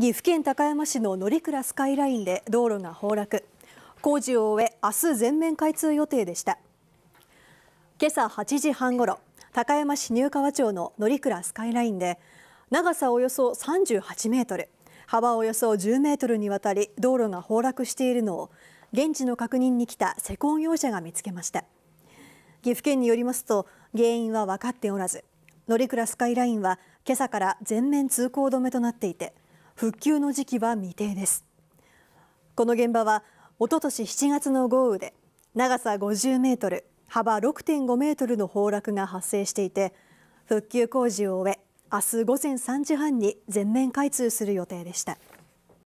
岐阜県高山市の乗鞍スカイラインで道路が崩落工事を終え明日全面開通予定でした今朝8時半ごろ高山市入川町の乗鞍スカイラインで長さおよそ38メートル幅およそ10メートルにわたり道路が崩落しているのを現地の確認に来た施工業者が見つけました岐阜県によりますと原因は分かっておらず乗鞍スカイラインは今朝から全面通行止めとなっていて復旧の時期は未定ですこの現場はおととし7月の豪雨で長さ50メートル幅6.5メートルの崩落が発生していて復旧工事を終え明日午前3時半に全面開通する予定でした。